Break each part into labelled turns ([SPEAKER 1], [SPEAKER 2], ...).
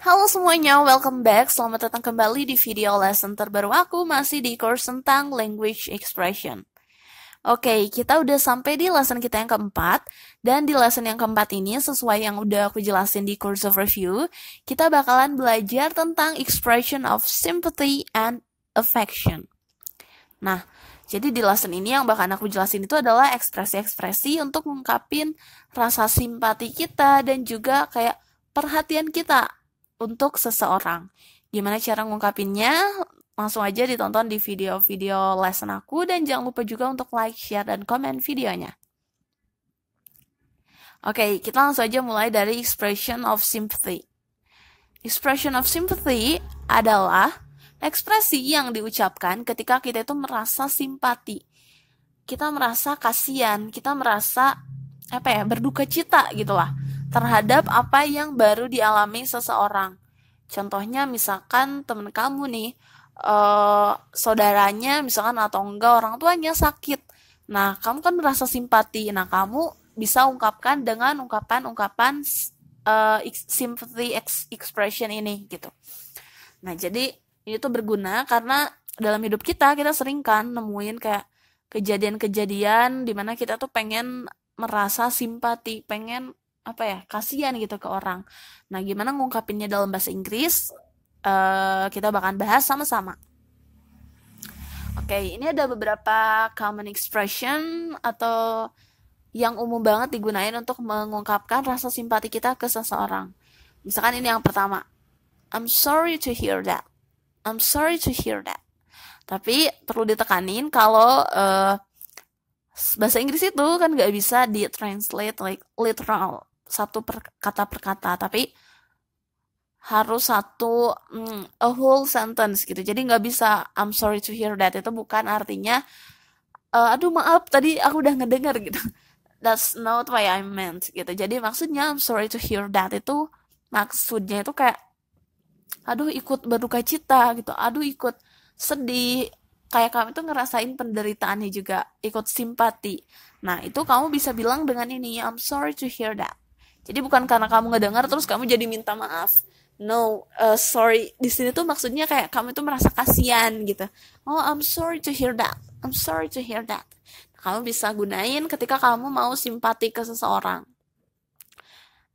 [SPEAKER 1] Halo semuanya, welcome back. Selamat datang kembali di video lesson terbaru aku masih di course tentang language expression. Oke, kita udah sampai di lesson kita yang keempat dan di lesson yang keempat ini sesuai yang udah aku jelasin di course of review, kita bakalan belajar tentang expression of sympathy and affection. Nah, jadi di lesson ini yang bakal aku jelasin itu adalah ekspresi-ekspresi untuk mengungkapin rasa simpati kita dan juga kayak perhatian kita untuk seseorang. Gimana cara ngungkapinnya? Langsung aja ditonton di video-video lesson aku dan jangan lupa juga untuk like, share, dan komen videonya. Oke, okay, kita langsung aja mulai dari expression of sympathy. Expression of sympathy adalah ekspresi yang diucapkan ketika kita itu merasa simpati. Kita merasa kasihan, kita merasa apa ya, berduka cita gitu lah terhadap apa yang baru dialami seseorang. Contohnya misalkan teman kamu nih, eh, saudaranya misalkan atau enggak orang tuanya sakit. Nah, kamu kan merasa simpati. Nah, kamu bisa ungkapkan dengan ungkapan-ungkapan uh, sympathy expression ini gitu. Nah, jadi ini tuh berguna karena dalam hidup kita kita sering kan nemuin kayak kejadian-kejadian dimana kita tuh pengen merasa simpati, pengen apa ya kasihan gitu ke orang. Nah gimana ngungkapinnya dalam bahasa Inggris? Uh, kita bahkan bahas sama-sama. Oke, okay, ini ada beberapa common expression atau yang umum banget digunain untuk mengungkapkan rasa simpati kita ke seseorang. Misalkan ini yang pertama. I'm sorry to hear that. I'm sorry to hear that. Tapi perlu ditekanin kalau uh, bahasa Inggris itu kan nggak bisa ditranslate like literal satu per, kata per kata tapi harus satu mm, a whole sentence gitu jadi nggak bisa I'm sorry to hear that itu bukan artinya uh, aduh maaf tadi aku udah ngedengar gitu that's not what I meant gitu jadi maksudnya I'm sorry to hear that itu maksudnya itu kayak aduh ikut berduka cita gitu aduh ikut sedih kayak kamu tuh ngerasain penderitaannya juga ikut simpati nah itu kamu bisa bilang dengan ini I'm sorry to hear that jadi bukan karena kamu nggak dengar terus kamu jadi minta maaf. No, uh, sorry. Di sini tuh maksudnya kayak kamu itu merasa kasihan gitu. Oh, I'm sorry to hear that. I'm sorry to hear that. Kamu bisa gunain ketika kamu mau simpati ke seseorang.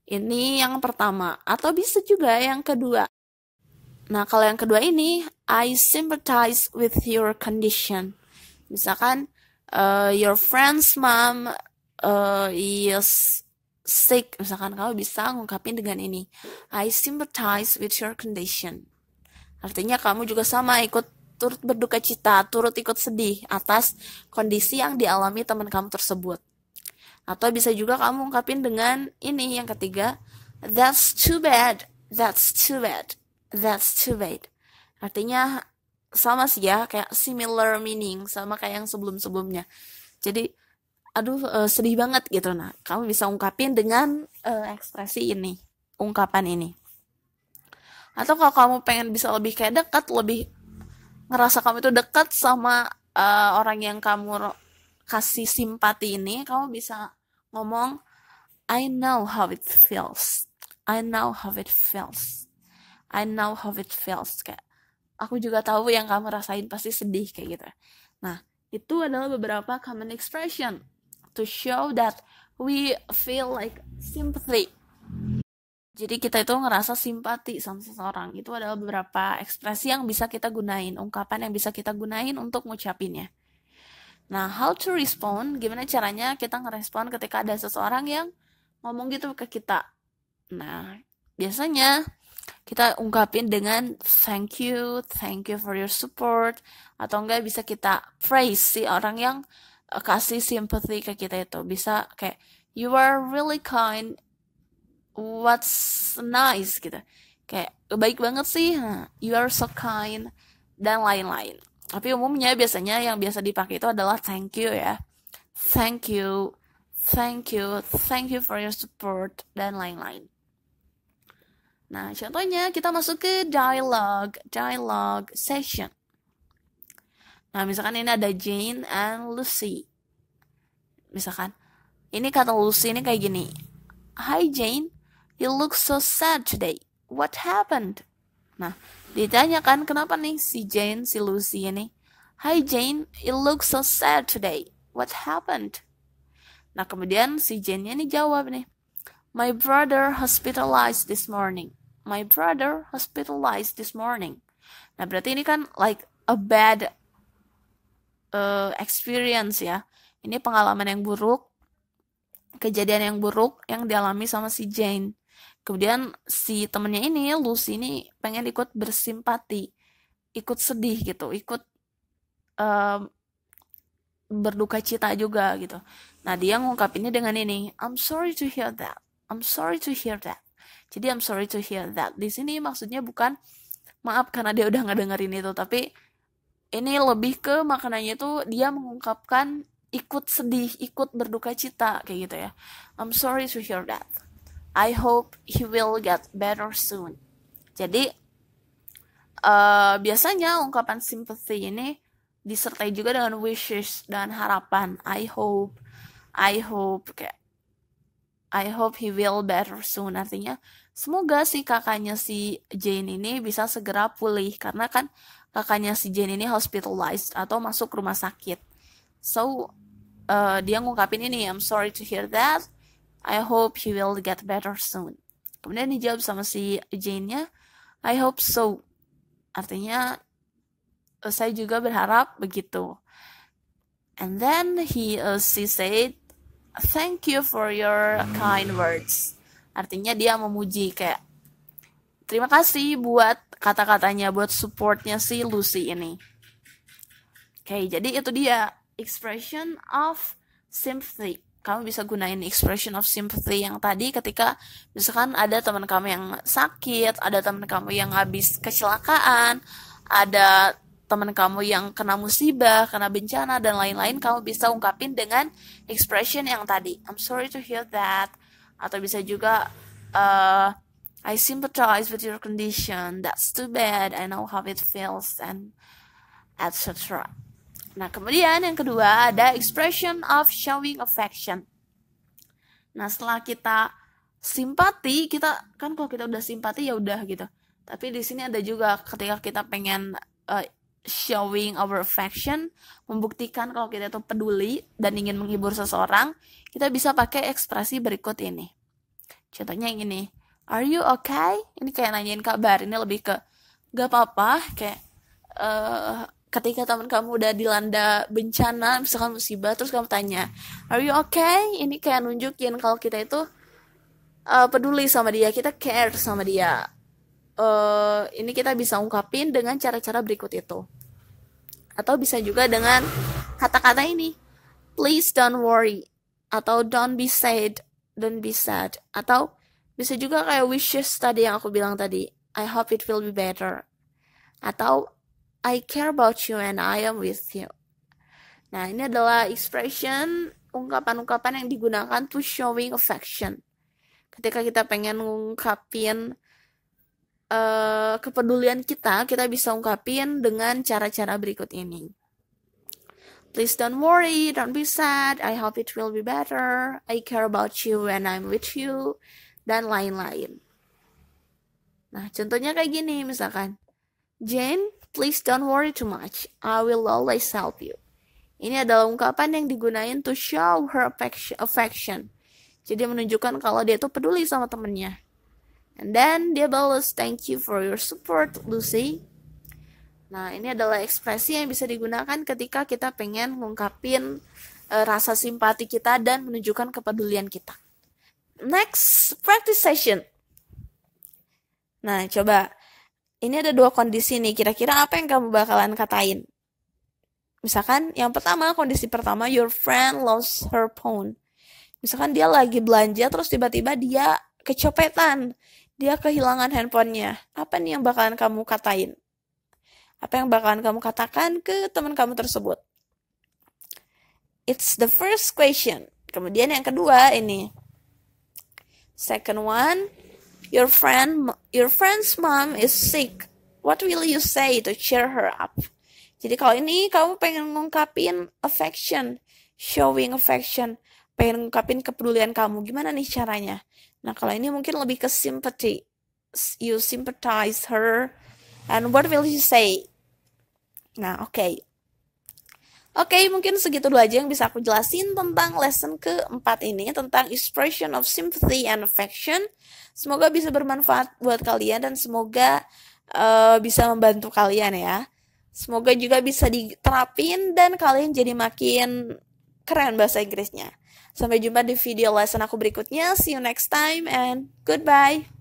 [SPEAKER 1] Ini yang pertama. Atau bisa juga yang kedua. Nah, kalau yang kedua ini, I sympathize with your condition. Misalkan, uh, your friend's mom uh, is sick misalkan kamu bisa ngungkapin dengan ini I sympathize with your condition artinya kamu juga sama ikut turut berduka cita turut ikut sedih atas kondisi yang dialami teman kamu tersebut atau bisa juga kamu ungkapin dengan ini yang ketiga that's too bad that's too bad that's too bad artinya sama sih ya kayak similar meaning sama kayak yang sebelum sebelumnya jadi aduh uh, sedih banget gitu nah kamu bisa ungkapin dengan uh, ekspresi ini ungkapan ini atau kalau kamu pengen bisa lebih kayak dekat lebih ngerasa kamu itu dekat sama uh, orang yang kamu kasih simpati ini kamu bisa ngomong I know how it feels I know how it feels I know how it feels kayak aku juga tahu yang kamu rasain pasti sedih kayak gitu nah itu adalah beberapa common expression to show that we feel like sympathy. Jadi kita itu ngerasa simpati sama seseorang. Itu adalah beberapa ekspresi yang bisa kita gunain, ungkapan yang bisa kita gunain untuk ngucapinnya. Nah, how to respond? Gimana caranya kita ngerespon ketika ada seseorang yang ngomong gitu ke kita? Nah, biasanya kita ungkapin dengan thank you, thank you for your support, atau enggak bisa kita praise si orang yang Eh, kasih sympathy ke kita itu bisa kayak you are really kind what's nice gitu kayak baik banget sih nah, you are so kind dan lain-lain tapi umumnya biasanya yang biasa dipakai itu adalah thank you ya thank you thank you thank you for your support dan lain-lain nah contohnya kita masuk ke dialogue dialogue session Nah, misalkan ini ada Jane and Lucy. Misalkan, ini kata Lucy ini kayak gini. Hi Jane, you look so sad today. What happened? Nah, ditanyakan kenapa nih si Jane, si Lucy ini. Hi Jane, you look so sad today. What happened? Nah, kemudian si Jane-nya ini jawab nih. My brother hospitalized this morning. My brother hospitalized this morning. Nah, berarti ini kan like a bad uh, experience ya. Ini pengalaman yang buruk, kejadian yang buruk yang dialami sama si Jane. Kemudian si temennya ini, Lucy ini pengen ikut bersimpati, ikut sedih gitu, ikut uh, berduka cita juga gitu. Nah dia ini dengan ini, I'm sorry to hear that, I'm sorry to hear that. Jadi I'm sorry to hear that. Di sini maksudnya bukan maaf karena dia udah nggak dengerin itu, tapi ini lebih ke maknanya tuh dia mengungkapkan ikut sedih, ikut berduka cita kayak gitu ya. I'm sorry to hear that. I hope he will get better soon. Jadi uh, biasanya ungkapan sympathy ini disertai juga dengan wishes dan harapan. I hope, I hope kayak I hope he will better soon. Artinya, semoga si kakaknya si Jane ini bisa segera pulih karena kan kakaknya si Jane ini hospitalized atau masuk rumah sakit. So uh, dia ngungkapin ini, I'm sorry to hear that. I hope he will get better soon. Kemudian dijawab sama si Jane-nya, I hope so. Artinya uh, saya juga berharap begitu. And then he uh, she said, "Thank you for your kind words." Artinya dia memuji kayak terima kasih buat kata-katanya, buat supportnya si Lucy ini. Oke, okay, jadi itu dia expression of sympathy. Kamu bisa gunain expression of sympathy yang tadi ketika misalkan ada teman kamu yang sakit, ada teman kamu yang habis kecelakaan, ada teman kamu yang kena musibah, kena bencana dan lain-lain, kamu bisa ungkapin dengan expression yang tadi. I'm sorry to hear that. Atau bisa juga uh, I sympathize with your condition. That's too bad. I know how it feels and etc. Nah, kemudian yang kedua ada expression of showing affection. Nah, setelah kita simpati, kita kan kalau kita udah simpati ya udah gitu. Tapi di sini ada juga ketika kita pengen uh, showing our affection, membuktikan kalau kita itu peduli dan ingin menghibur seseorang, kita bisa pakai ekspresi berikut ini. Contohnya yang ini are you okay ini kayak nanyain kabar ini lebih ke gak apa-apa kayak uh, ketika teman kamu udah dilanda bencana misalkan musibah terus kamu tanya are you okay ini kayak nunjukin kalau kita itu uh, peduli sama dia kita care sama dia uh, ini kita bisa ungkapin dengan cara-cara berikut itu atau bisa juga dengan kata-kata ini please don't worry atau don't be sad don't be sad atau bisa juga kayak wishes tadi yang aku bilang tadi. I hope it will be better. Atau I care about you and I am with you. Nah, ini adalah expression ungkapan-ungkapan yang digunakan to showing affection. Ketika kita pengen ngungkapin uh, kepedulian kita, kita bisa ungkapin dengan cara-cara berikut ini. Please don't worry, don't be sad. I hope it will be better. I care about you when I'm with you dan lain-lain. Nah, contohnya kayak gini misalkan. Jane, please don't worry too much. I will always help you. Ini adalah ungkapan yang digunain to show her affection. Jadi menunjukkan kalau dia tuh peduli sama temennya. And then dia balas, thank you for your support, Lucy. Nah, ini adalah ekspresi yang bisa digunakan ketika kita pengen ngungkapin e, rasa simpati kita dan menunjukkan kepedulian kita next practice session. Nah, coba. Ini ada dua kondisi nih. Kira-kira apa yang kamu bakalan katain? Misalkan yang pertama, kondisi pertama, your friend lost her phone. Misalkan dia lagi belanja, terus tiba-tiba dia kecopetan. Dia kehilangan handphonenya. Apa nih yang bakalan kamu katain? Apa yang bakalan kamu katakan ke teman kamu tersebut? It's the first question. Kemudian yang kedua ini, Second one, your friend your friend's mom is sick. What will you say to cheer her up? Jadi kalau ini kamu pengen ngungkapin affection, showing affection, pengen ngungkapin kepedulian kamu, gimana nih caranya? Nah, kalau ini mungkin lebih ke sympathy. You sympathize her and what will you say? Nah, oke. Okay. Oke, okay, mungkin segitu dulu aja yang bisa aku jelasin tentang lesson keempat ini, tentang expression of sympathy and affection. Semoga bisa bermanfaat buat kalian dan semoga uh, bisa membantu kalian ya. Semoga juga bisa diterapin dan kalian jadi makin keren bahasa Inggrisnya. Sampai jumpa di video lesson aku berikutnya. See you next time and goodbye.